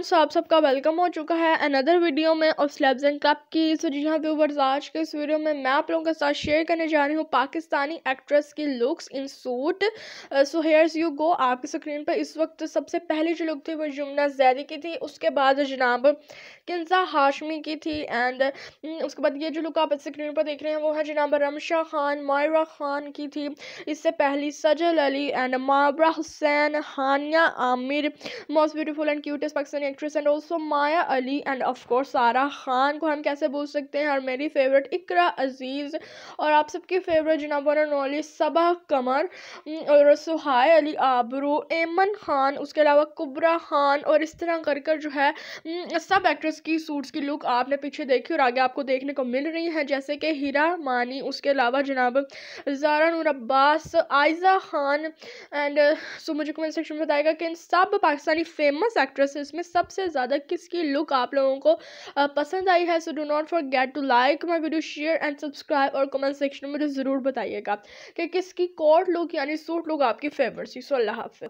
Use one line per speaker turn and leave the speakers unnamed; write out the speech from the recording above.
friends तो आप सबका वेलकम हो चुका है अनदर वीडियो में और स्लैब्स एंड क्लब की सो जी हाँ व्यूवर्स आज के इस वीडियो में मैं आप लोगों के साथ शेयर करने जा रही हूँ पाकिस्तानी एक्ट्रेस की looks in suit so here's you go आपकी स्क्रीन पर इस वक्त सबसे पहली जो लुक थी वो जुमना जैदी की थी उसके बाद जनाब किन्सा हाशमी की थी एंड mm, उसके बाद ये जो लुक आप स्क्रीन पर देख रहे हैं वो है जनाब रमशा खान मायरा खान की थी इससे पहली Sajal Ali and Mawra Hussain Hania Aamir most beautiful and cutest Pakistani actress and also Maya Ali and of course Sara Khan को हम कैसे बोल सकते हैं और मेरी फेवरेट इकरा अजीज़ और आप सबकी फेवरेट जिना बोर नॉली सबा कमर और सुहाय अली आबरू एमन खान उसके अलावा कुबरा खान और इस तरह कर कर जो है सब एक्ट्रेस की सूट्स की लुक आपने पीछे देखी और आगे आपको देखने को मिल रही हैं जैसे कि हीरा मानी उसके अलावा जनाब जारा नूर अब्बास आयजा खान एंड सो मुझे कमेंट सेक्शन में बताएगा कि इन सब पाकिस्तानी फेमस एक्ट्रेसेस में सब सबसे ज़्यादा किसकी लुक आप लोगों को पसंद आई है so do not forget to like my video share and subscribe और कमेंट सेक्शन में मुझे ज़रूर बताइएगा कि किसकी कोट लुक यानी सूट लुक आपकी फेवरेट सी सो अल्लाह हाफि